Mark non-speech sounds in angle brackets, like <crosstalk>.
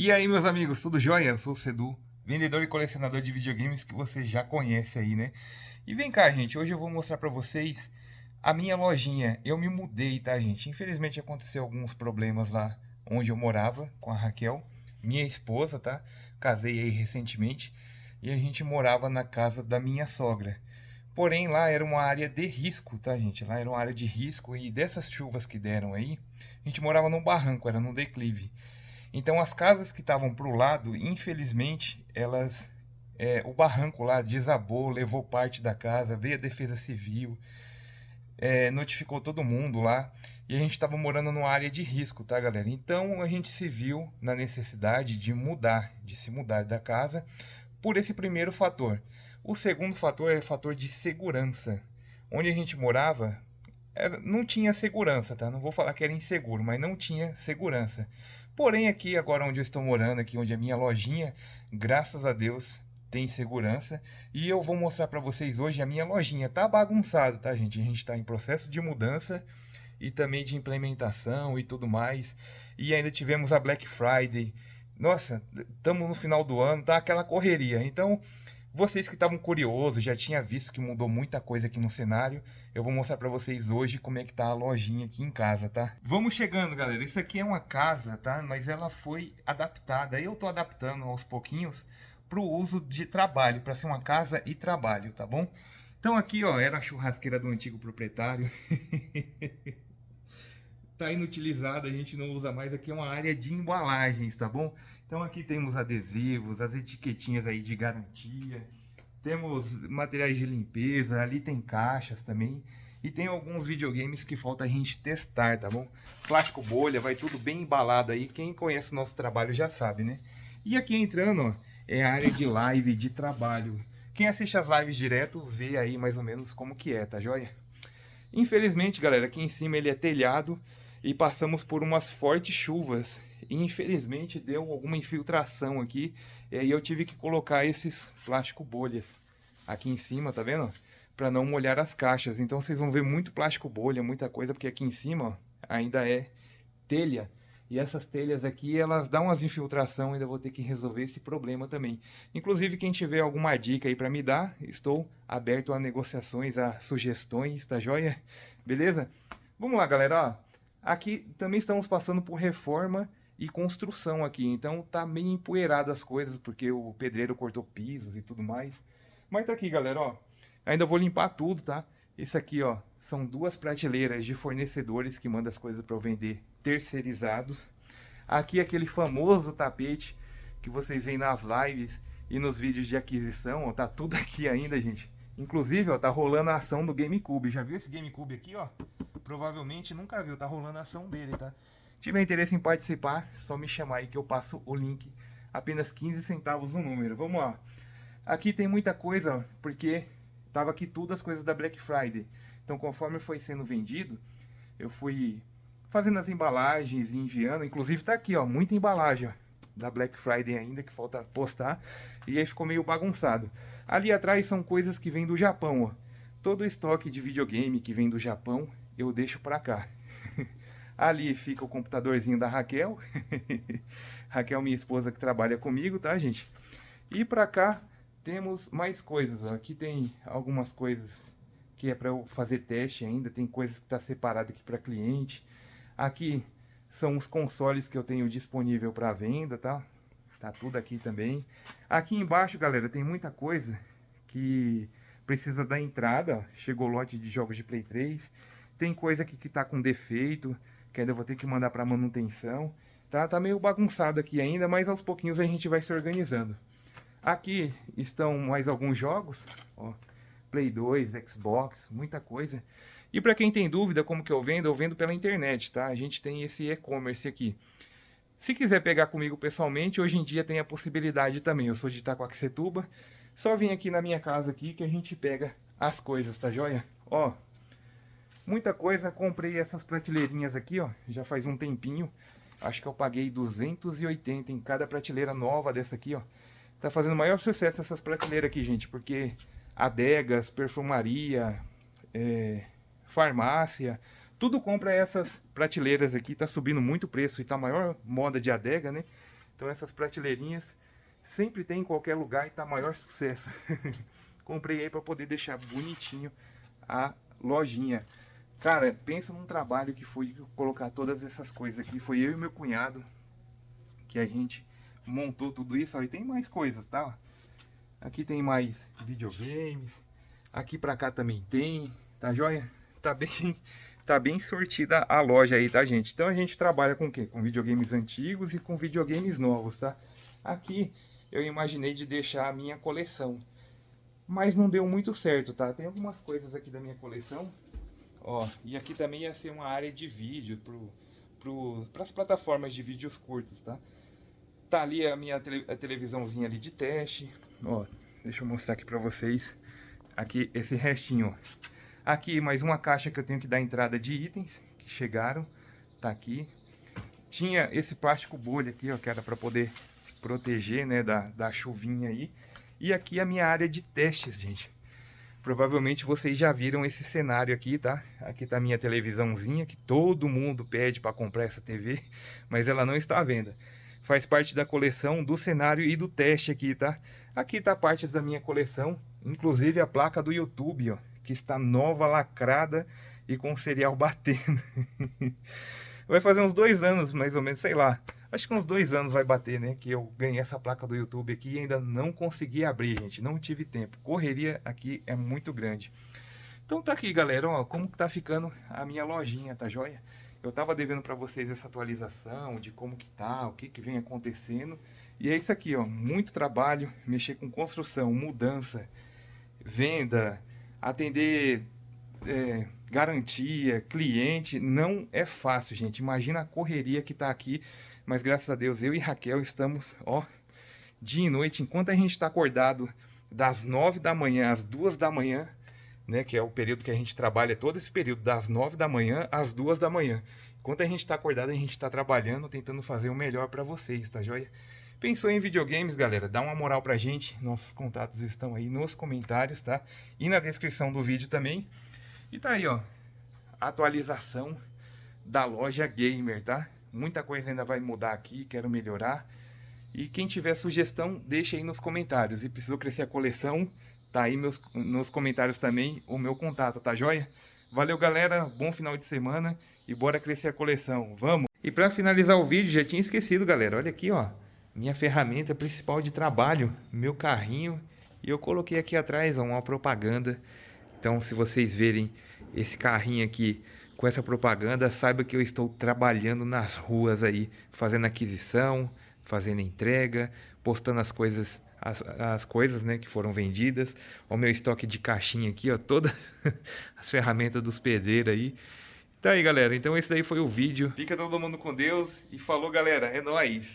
E aí, meus amigos, tudo jóia? Eu sou o Sedu, vendedor e colecionador de videogames que você já conhece aí, né? E vem cá, gente, hoje eu vou mostrar para vocês a minha lojinha. Eu me mudei, tá, gente? Infelizmente aconteceu alguns problemas lá onde eu morava com a Raquel, minha esposa, tá? Casei aí recentemente e a gente morava na casa da minha sogra. Porém, lá era uma área de risco, tá, gente? Lá era uma área de risco e dessas chuvas que deram aí, a gente morava num barranco, era num declive. Então as casas que estavam para o lado, infelizmente, elas é, o barranco lá desabou, levou parte da casa, veio a defesa civil, é, notificou todo mundo lá. E a gente estava morando numa área de risco, tá, galera? Então a gente se viu na necessidade de mudar, de se mudar da casa, por esse primeiro fator. O segundo fator é o fator de segurança. Onde a gente morava, é, não tinha segurança, tá? Não vou falar que era inseguro, mas não tinha segurança. Porém, aqui agora onde eu estou morando, aqui onde é a minha lojinha, graças a Deus tem segurança. E eu vou mostrar para vocês hoje a minha lojinha. Tá bagunçado tá, gente? A gente está em processo de mudança e também de implementação e tudo mais. E ainda tivemos a Black Friday. Nossa, estamos no final do ano, tá aquela correria. Então, vocês que estavam curiosos, já tinha visto que mudou muita coisa aqui no cenário, eu vou mostrar para vocês hoje como é que tá a lojinha aqui em casa, tá? Vamos chegando, galera. Isso aqui é uma casa, tá? Mas ela foi adaptada. Eu tô adaptando aos pouquinhos pro uso de trabalho, para ser uma casa e trabalho, tá bom? Então aqui, ó, era a churrasqueira do antigo proprietário. <laughs> tá inutilizada, a gente não usa mais. Aqui é uma área de embalagens, tá bom? Então aqui temos adesivos, as etiquetinhas aí de garantia, temos materiais de limpeza, ali tem caixas também. E tem alguns videogames que falta a gente testar, tá bom? Plástico bolha, vai tudo bem embalado aí. Quem conhece o nosso trabalho já sabe, né? E aqui entrando, ó, é a área de live, de trabalho. Quem assiste as lives direto vê aí mais ou menos como que é, tá joia? Infelizmente, galera, aqui em cima ele é telhado e passamos por umas fortes chuvas e infelizmente deu alguma infiltração aqui. E aí eu tive que colocar esses plástico bolhas aqui em cima, tá vendo? Para não molhar as caixas. Então vocês vão ver muito plástico bolha, muita coisa, porque aqui em cima ó, ainda é telha. E essas telhas aqui, elas dão as infiltração, ainda vou ter que resolver esse problema também. Inclusive, quem tiver alguma dica aí para me dar, estou aberto a negociações, a sugestões, tá joia? Beleza? Vamos lá, galera, ó. Aqui também estamos passando por reforma e construção aqui. Então tá meio empoeirado as coisas, porque o pedreiro cortou pisos e tudo mais. Mas tá aqui, galera, ó. Ainda vou limpar tudo, tá? Esse aqui, ó, são duas prateleiras de fornecedores que mandam as coisas para eu vender terceirizados. Aqui é aquele famoso tapete que vocês veem nas lives e nos vídeos de aquisição, ó, tá tudo aqui ainda, gente. Inclusive, ó, tá rolando a ação do GameCube. Já viu esse GameCube aqui, ó? Provavelmente nunca viu, tá rolando a ação dele, tá? tiver interesse em participar, é só me chamar aí que eu passo o link. Apenas 15 centavos no número. Vamos lá. Aqui tem muita coisa, porque tava aqui tudo as coisas da Black Friday. Então, conforme foi sendo vendido, eu fui fazendo as embalagens e enviando. Inclusive tá aqui, ó, muita embalagem da Black Friday ainda que falta postar. E aí ficou meio bagunçado. Ali atrás são coisas que vêm do Japão, ó. Todo o estoque de videogame que vem do Japão, eu deixo para cá. Ali fica o computadorzinho da Raquel. <laughs> Raquel, minha esposa que trabalha comigo, tá, gente? E para cá temos mais coisas. Ó. Aqui tem algumas coisas que é para eu fazer teste ainda, tem coisas que está separado aqui para cliente. Aqui são os consoles que eu tenho disponível para venda, tá? Tá tudo aqui também. Aqui embaixo, galera, tem muita coisa que precisa da entrada. Chegou lote de jogos de Play 3. Tem coisa aqui que está com defeito que ainda vou ter que mandar para manutenção. Tá, tá meio bagunçado aqui ainda, mas aos pouquinhos a gente vai se organizando. Aqui estão mais alguns jogos, ó, Play 2, Xbox, muita coisa. E para quem tem dúvida como que eu vendo, eu vendo pela internet, tá? A gente tem esse e-commerce aqui. Se quiser pegar comigo pessoalmente, hoje em dia tem a possibilidade também. Eu sou de Itacoaxetuba. Só vim aqui na minha casa aqui que a gente pega as coisas, tá joia? Ó, muita coisa. Comprei essas prateleirinhas aqui, ó, já faz um tempinho. Acho que eu paguei 280 em cada prateleira nova dessa aqui, ó. Tá fazendo maior sucesso essas prateleiras aqui, gente, porque adegas, perfumaria, é, farmácia, tudo compra essas prateleiras aqui. Tá subindo muito o preço e tá maior moda de adega, né? Então essas prateleirinhas sempre tem em qualquer lugar e tá maior sucesso. <laughs> Comprei aí para poder deixar bonitinho a lojinha. Cara, pensa num trabalho que foi colocar todas essas coisas aqui. Foi eu e meu cunhado que a gente montou tudo isso. Aí tem mais coisas, tá? Aqui tem mais videogames. Aqui pra cá também tem, tá joia? Tá bem, <laughs> tá bem sortida a loja aí, tá, gente? Então a gente trabalha com o quê? Com videogames antigos e com videogames novos, tá? Aqui eu imaginei de deixar a minha coleção. Mas não deu muito certo, tá? Tem algumas coisas aqui da minha coleção Ó, e aqui também ia ser uma área de vídeo para as plataformas de vídeos curtos, tá? Tá ali a minha tele, a televisãozinha ali de teste. Ó, deixa eu mostrar aqui para vocês. Aqui esse restinho. Aqui mais uma caixa que eu tenho que dar entrada de itens que chegaram. Tá aqui. Tinha esse plástico bolha aqui, ó, que era para poder proteger, né, da, da chuvinha aí. E aqui a minha área de testes, gente. Provavelmente vocês já viram esse cenário aqui, tá? Aqui tá minha televisãozinha que todo mundo pede para comprar essa TV, <laughs> mas ela não está à venda. Faz parte da coleção, do cenário e do teste aqui, tá? Aqui tá partes da minha coleção, inclusive a placa do YouTube, ó, que está nova, lacrada e com o serial <laughs> batendo vai fazer uns dois anos, mais ou menos, sei lá. Acho que uns dois anos vai bater, né? Que eu ganhei essa placa do YouTube aqui e ainda não consegui abrir, gente. Não tive tempo. Correria aqui é muito grande. Então tá aqui, galera, ó, como tá ficando a minha lojinha, tá joia? Eu tava devendo para vocês essa atualização de como que tá, o que que vem acontecendo. E é isso aqui, ó, muito trabalho, mexer com construção, mudança, venda, atender é, garantia, cliente, não é fácil, gente. Imagina a correria que está aqui, mas graças a Deus eu e Raquel estamos, ó, dia e noite, enquanto a gente está acordado das 9 da manhã às duas da manhã, né, que é o período que a gente trabalha, é todo esse período das 9 da manhã às duas da manhã. Enquanto a gente está acordado, a gente está trabalhando, tentando fazer o melhor para vocês, tá joia? Pensou em videogames, galera? Dá uma moral pra gente. Nossos contatos estão aí nos comentários, tá? E na descrição do vídeo também. E tá aí, ó, atualização da loja gamer, tá? Muita coisa ainda vai mudar aqui, quero melhorar. E quem tiver sugestão, deixa aí nos comentários. E preciso crescer a coleção, tá aí meus, nos comentários também o meu contato, tá joia? Valeu, galera, bom final de semana e bora crescer a coleção, vamos! E para finalizar o vídeo, já tinha esquecido, galera, olha aqui, ó, minha ferramenta principal de trabalho, meu carrinho, e eu coloquei aqui atrás ó, uma propaganda então, se vocês verem esse carrinho aqui com essa propaganda, saiba que eu estou trabalhando nas ruas aí, fazendo aquisição, fazendo entrega, postando as coisas as, as, coisas né, que foram vendidas, o meu estoque de caixinha aqui, ó, todas <laughs> as ferramentas dos pedreiros aí. Tá aí, galera. Então esse daí foi o vídeo. Fica todo mundo com Deus e falou, galera. É nóis.